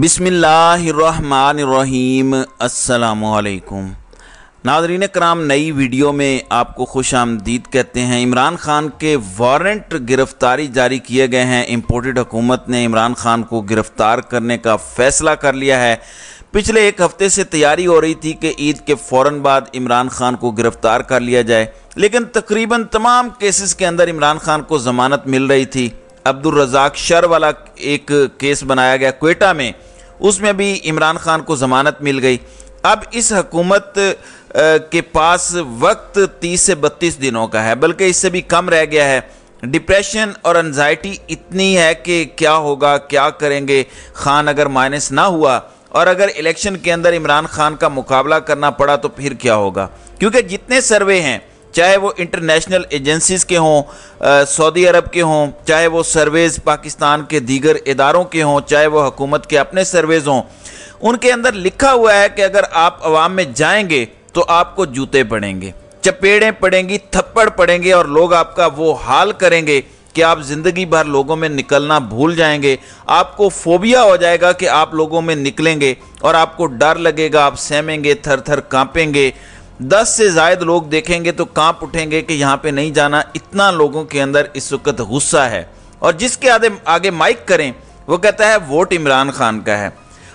बिसमीम अल्लाम नाजरीन कराम नई वीडियो में आपको खुश आमदीद कहते हैं इमरान खान के वारंट गिरफ़्तारी जारी किए गए हैं इम्पोर्टेड हुकूमत ने इमरान खान को गिरफ़्तार करने का फ़ैसला कर लिया है पिछले एक हफ़्ते से तैयारी हो रही थी कि ईद के फ़ौर बाद इमरान खान को गिरफ़्तार कर लिया जाए लेकिन तकरीबन तमाम केसेस के अंदर इमरान खान को ज़मानत मिल रही थी अब्दुल रजाक शर वाला एक केस बनाया गया कोटा में उसमें भी इमरान खान को ज़मानत मिल गई अब इस हकूमत के पास वक्त 30 से 32 दिनों का है बल्कि इससे भी कम रह गया है डिप्रेशन और एनजाइटी इतनी है कि क्या होगा क्या करेंगे खान अगर माइनस ना हुआ और अगर इलेक्शन के अंदर इमरान खान का मुकाबला करना पड़ा तो फिर क्या होगा क्योंकि जितने सर्वे हैं चाहे वो इंटरनेशनल एजेंसीज़ के हों सऊदी अरब के हों चाहे वो सर्वेज़ पाकिस्तान के दीगर इदारों के हों चाहे वो हकूमत के अपने सर्वेज़ हों उनके अंदर लिखा हुआ है कि अगर आप आवाम में जाएंगे तो आपको जूते पड़ेंगे चपेड़ें पड़ेंगी थप्पड़ पड़ेंगे और लोग आपका वो हाल करेंगे कि आप ज़िंदगी भर लोगों में निकलना भूल जाएंगे आपको फोबिया हो जाएगा कि आप लोगों में निकलेंगे और आपको डर लगेगा आप सहमेंगे थर थर काँपेंगे दस से जायद लोग देखेंगे तो कांप उठेंगे कि यहाँ पे नहीं जाना इतना लोगों के अंदर इस वक्त गुस्सा है और जिसके आगे आगे माइक करें वो कहता है वोट इमरान खान का है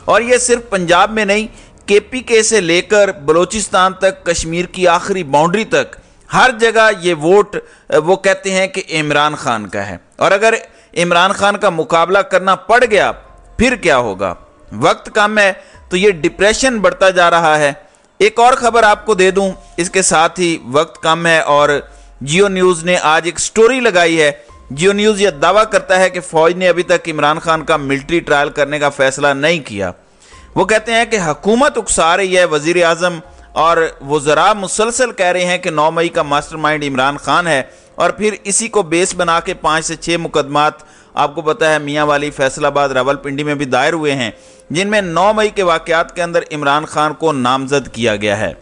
और ये सिर्फ पंजाब में नहीं के पी के से लेकर बलूचिस्तान तक कश्मीर की आखिरी बाउंड्री तक हर जगह ये वोट वो कहते हैं कि इमरान खान का है और अगर इमरान खान का मुकाबला करना पड़ गया फिर क्या होगा वक्त कम है तो ये डिप्रेशन बढ़ता जा रहा है एक और खबर आपको दे दूं इसके साथ ही वक्त कम है और जियो न्यूज़ ने आज एक स्टोरी लगाई है जियो न्यूज़ यह दावा करता है कि फ़ौज ने अभी तक इमरान खान का मिलिट्री ट्रायल करने का फैसला नहीं किया वो कहते हैं कि हकूमत उकसा रही है वजीर अजम और वज़रा मुसलसल कह रहे हैं कि नौ मई का मास्टरमाइंड इमरान खान है और फिर इसी को बेस बना के पाँच से छः मुकदमात आपको पता है मियाँ वाली फैसलाबाद रावलपिंडी में भी दायर हुए हैं जिनमें नौ मई के वाक़ात के अंदर इमरान खान को नामजद किया गया है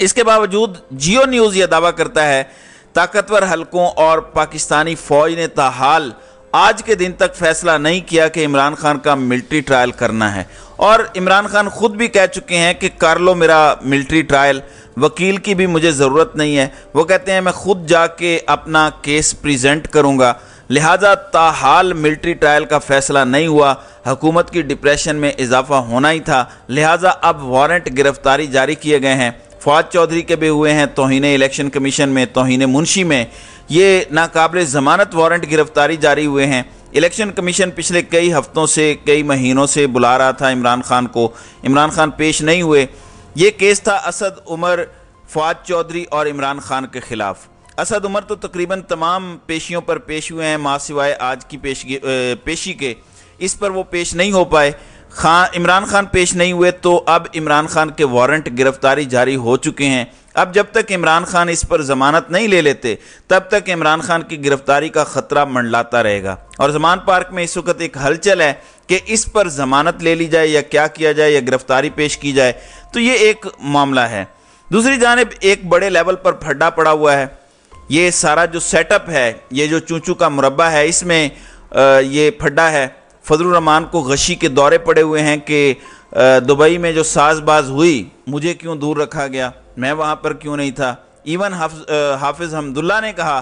इसके बावजूद जियो न्यूज़ यह दावा करता है ताकतवर हलकों और पाकिस्तानी फ़ौज ने ताहाल आज के दिन तक फैसला नहीं किया कि इमरान खान का मिलिट्री ट्रायल करना है और इमरान खान खुद भी कह चुके हैं कि कर लो मेरा मिलिट्री ट्रायल वकील की भी मुझे ज़रूरत नहीं है वो कहते हैं मैं खुद जाके अपना केस प्रेजेंट करूँगा लिहाजा ताहाल मिल्ट्री ट्रायल का फैसला नहीं हुआ हुकूमत की डिप्रेशन में इजाफा होना ही था लिहाजा अब वारंट गिरफ्तारी जारी किए गए हैं फवाद चौधरी के भी हुए हैं तोहन इलेक्शन कमीशन में तोहन मुंशी में ये नाकबिल ज़मानत वारंट गिरफ्तारी जारी हुए हैं इलेक्शन कमीशन पिछले कई हफ्तों से कई महीनों से बुला रहा था इमरान खान को इमरान खान पेश नहीं हुए ये केस था असद उमर फवाद चौधरी और इमरान खान के ख़िलाफ़ असद उमर तो तकरीबन तमाम पेशियों पर पेश हुए हैं माँ सिवाय आज की पेश पेशी के इस पर वो पेश नहीं हो पाए खान इमरान खान पेश नहीं हुए तो अब इमरान खान के वारंट गिरफ्तारी जारी हो चुके हैं अब जब तक इमरान खान इस पर ज़मानत नहीं ले लेते तब तक इमरान खान की गिरफ्तारी का ख़तरा मंडलाता रहेगा और जमान पार्क में इस वक्त एक हलचल है कि इस पर ज़मानत ले ली जाए या क्या किया जाए या गिरफ्तारी पेश की जाए तो ये एक मामला है दूसरी जानब एक बड़े लेवल पर फड्डा पड़ा हुआ है ये सारा जो सेटअप है ये जो चूचू का मुरबा है इसमें ये फड्डा है फजल रहमान को गशी के दौरे पड़े हुए हैं कि दुबई में जो साजबाज हुई मुझे क्यों दूर रखा गया मैं वहाँ पर क्यों नहीं था इवन हाफ, हाफिज़ हमदुल्ला ने कहा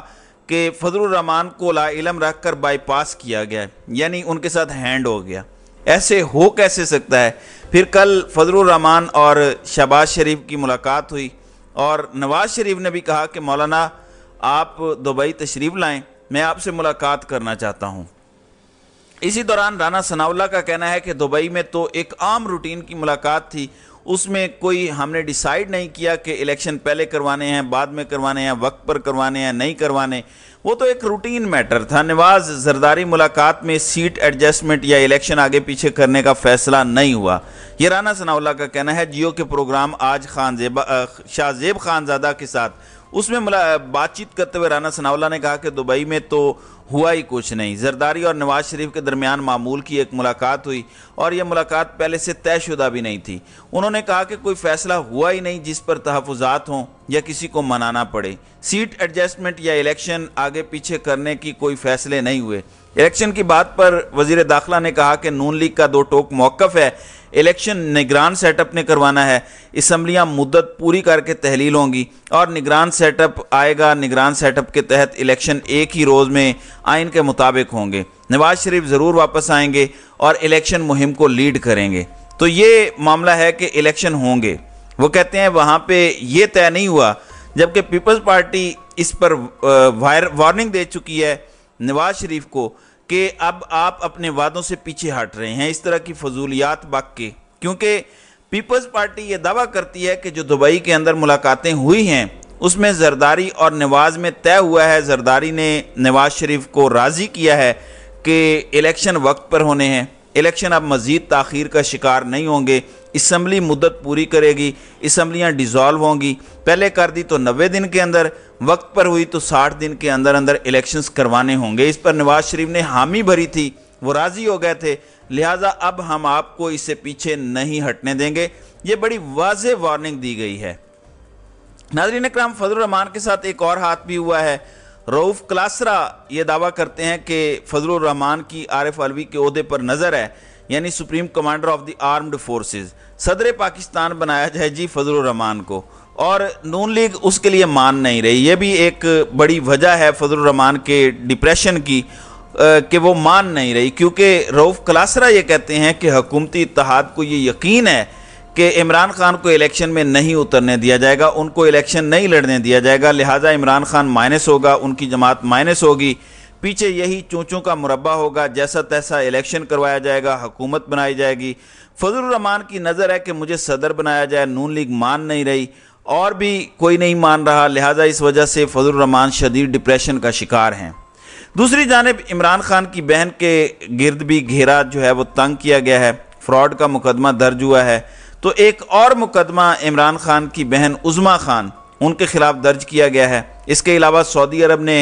कि फजल रहमान को ला इलम रख कर बाईपास किया गया यानी उनके साथ हैंड हो गया ऐसे हो कैसे सकता है फिर कल फजल रहमान और शहबाज शरीफ की मुलाकात हुई और नवाज़ शरीफ ने भी कहा कि मौलाना आप दुबई तशरीफ़ लाएं मैं आपसे मुलाकात करना चाहता हूँ इसी दौरान राना सनावला का कहना है कि दुबई में तो एक आम रूटीन की मुलाकात थी उसमें कोई हमने डिसाइड नहीं किया कि इलेक्शन पहले करवाने हैं बाद में करवाने हैं वक्त पर करवाने हैं नहीं करवाने वो तो एक रूटीन मैटर था नवाज जरदारी मुलाकात में सीट एडजस्टमेंट या इलेक्शन आगे पीछे करने का फैसला नहीं हुआ ये राना सनावला का कहना है जियो के प्रोग्राम आज खान जेबा शाहजेब खानजादा के साथ उसमें बातचीत करते हुए राणा सनावला ने कहा कि दुबई में तो हुआ ही कुछ नहीं जरदारी और नवाज शरीफ के दरमियान मामूल की एक मुलाकात हुई और यह मुलाकात पहले से तयशुदा भी नहीं थी उन्होंने कहा कि कोई फैसला हुआ ही नहीं जिस पर तहफात हों या किसी को मनाना पड़े सीट एडजस्टमेंट या इलेक्शन आगे पीछे करने की कोई फैसले नहीं हुए इलेक्शन की बात पर वजीर दाखिला ने कहा कि नून लीग का दो टोक मौकफ है इलेक्शन निगरान सेटअप ने करवाना है इसम्बलियाँ मुद्दत पूरी करके तहलील होंगी और निगरान सेटअप आएगा निगरान सेटअप के तहत इलेक्शन एक ही रोज़ में आइन के मुताबिक होंगे नवाज शरीफ ज़रूर वापस आएंगे और इलेक्शन मुहिम को लीड करेंगे तो ये मामला है कि इलेक्शन होंगे वो कहते हैं वहाँ पे ये तय नहीं हुआ जबकि पीपल्स पार्टी इस पर वार्निंग दे चुकी है नवाज शरीफ को कि अब आप अपने वादों से पीछे हट रहे हैं इस तरह की फजूलियात बक के क्योंकि पीपल्स पार्टी ये दावा करती है कि जो दुबई के अंदर मुलाकातें हुई हैं उसमें जरदारी और नवाज़ में तय हुआ है जरदारी ने नवाज शरीफ को राज़ी किया है कि इलेक्शन वक्त पर होने हैं इलेक्शन अब मज़ीद तखीर का शिकार नहीं होंगे इसम्बली मुद्दत पूरी करेगी इसम्बलियाँ डिज़ोल्व होंगी पहले कर दी तो नबे दिन के अंदर वक्त पर हुई तो साठ दिन के अंदर अंदर इलेक्शंस करवाने होंगे इस पर नवाज शरीफ ने हामी भरी थी वो राज़ी हो गए थे लिहाजा अब हम आपको इससे पीछे नहीं हटने देंगे ये बड़ी वाज वार्निंग दी गई है नाजरीन कराम रहमान के साथ एक और हाथ भी हुआ है रऊफ़ क्लासरा ये दावा करते हैं कि फजलरहमान की एफ अलवी के अहदे पर नज़र है यानी supreme commander of the armed forces सदर पाकिस्तान बनाया जाए जी रहमान को और नून लीग उसके लिए मान नहीं रही ये भी एक बड़ी वजह है रहमान के डिप्रेशन की कि वो मान नहीं रही क्योंकि रऊफ़ क्लासरा ये कहते हैं कि हकूमती इतिहाद को ये यकीन है कि इमरान खान को इलेक्शन में नहीं उतरने दिया जाएगा उनको इलेक्शन नहीं लड़ने दिया जाएगा लिहाजा इमरान खान माइनस होगा उनकी जमात माइनस होगी पीछे यही चूचों का मुरबा होगा जैसा तैसा इलेक्शन करवाया जाएगा हुकूमत बनाई जाएगी फजलरहमान की नज़र है कि मुझे सदर बनाया जाए नून लीग मान नहीं रही और भी कोई नहीं मान रहा लिहाजा इस वजह से फजलरहमान शदीद डिप्रेशन का शिकार हैं दूसरी जानब इमरान खान की बहन के गिरद भी घेरा जो है वो तंग किया गया है फ्रॉड का मुकदमा दर्ज हुआ है तो एक और मुकदमा इमरान खान की बहन उज़मा खान उनके खिलाफ दर्ज किया गया है इसके अलावा सऊदी अरब ने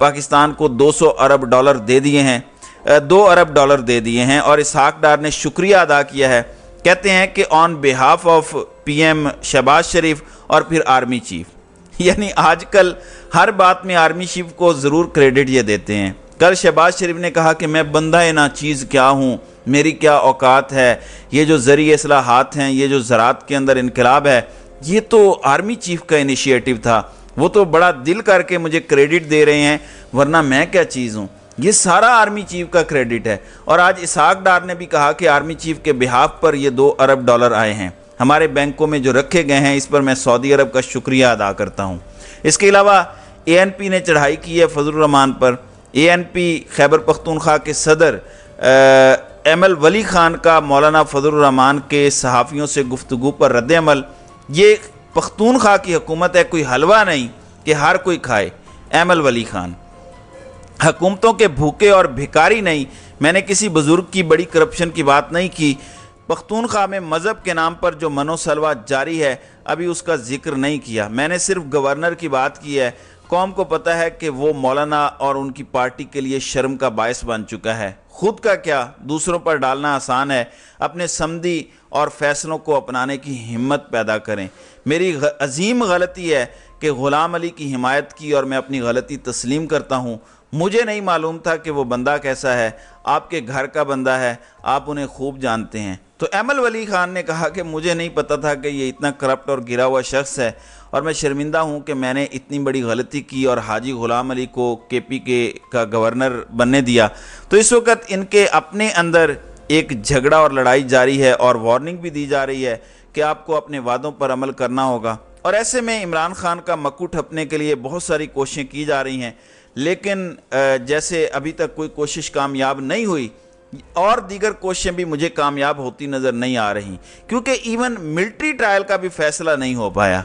पाकिस्तान को 200 अरब डॉलर दे दिए हैं दो अरब डॉलर दे दिए हैं और इसहाक डार ने शुक्रिया अदा किया है कहते हैं कि on behalf of PM Shehbaz Sharif और फिर आर्मी चीफ यानी आजकल हर बात में आर्मी चीफ को ज़रूर क्रेडिट ये देते हैं कल शहबाज शरीफ ने कहा कि मैं बंदा ना चीज़ क्या हूँ मेरी क्या औकात है ये जो ज़रिए असलाहत हैं ये जो ज़रात के अंदर इनकलाब है ये तो आर्मी चीफ का इनिशिएटिव था वो तो बड़ा दिल करके मुझे क्रेडिट दे रहे हैं वरना मैं क्या चीज़ हूँ ये सारा आर्मी चीफ का क्रेडिट है और आज इसहाक डार ने भी कहा कि आर्मी चीफ के बिहाफ पर ये दो अरब डॉलर आए हैं हमारे बैंकों में जो रखे गए हैं इस पर मैं सऊदी अरब का शुक्रिया अदा करता हूँ इसके अलावा ए ने चढ़ाई की है फजल रहमान पर A N P Khyber Pakhtunkhwa के सदर एम एल वली ख़ान का मौलाना फजलरहमान के सहाफ़ियों से गुफ्तु पर रद्दमल ये पख्तूनख्वा की हकूमत है कोई हलवा नहीं कि हर कोई खाए एम एल वली ख़ान हकूमतों के भूखे और भिकारी नहीं मैंने किसी बुज़ुर्ग की बड़ी करप्शन की बात नहीं की पख्तूनख्वा में मज़हब के नाम पर जो मनोसलवा जारी है अभी उसका जिक्र नहीं किया मैंने सिर्फ गवर्नर की बात की है कौम को पता है कि वो मौलाना और उनकी पार्टी के लिए शर्म का बायस बन चुका है खुद का क्या दूसरों पर डालना आसान है अपने समदी और फैसलों को अपनाने की हिम्मत पैदा करें मेरी अजीम गलती है कि ग़ुलाम अली की हिमायत की और मैं अपनी गलती तस्लीम करता हूँ मुझे नहीं मालूम था कि वो बंदा कैसा है आपके घर का बंदा है आप उन्हें खूब जानते हैं तो एमल वली ख़ान ने कहा कि मुझे नहीं पता था कि ये इतना करप्ट और गिरा हुआ शख्स है और मैं शर्मिंदा हूँ कि मैंने इतनी बड़ी गलती की और हाजी ग़ुलाम अली को के पी के का गवर्नर बनने दिया तो इस वक्त इनके अपने अंदर एक झगड़ा और लड़ाई जारी है और वार्निंग भी दी जा रही है कि आपको अपने वादों पर अमल करना होगा और ऐसे में इमरान खान का मक्कू ठपने के लिए बहुत सारी कोशिशें की जा रही हैं लेकिन जैसे अभी तक कोई कोशिश कामयाब नहीं हुई और दीगर कोशिशें भी मुझे कामयाब होती नज़र नहीं आ रही क्योंकि इवन मिलिट्री ट्रायल का भी फैसला नहीं हो पाया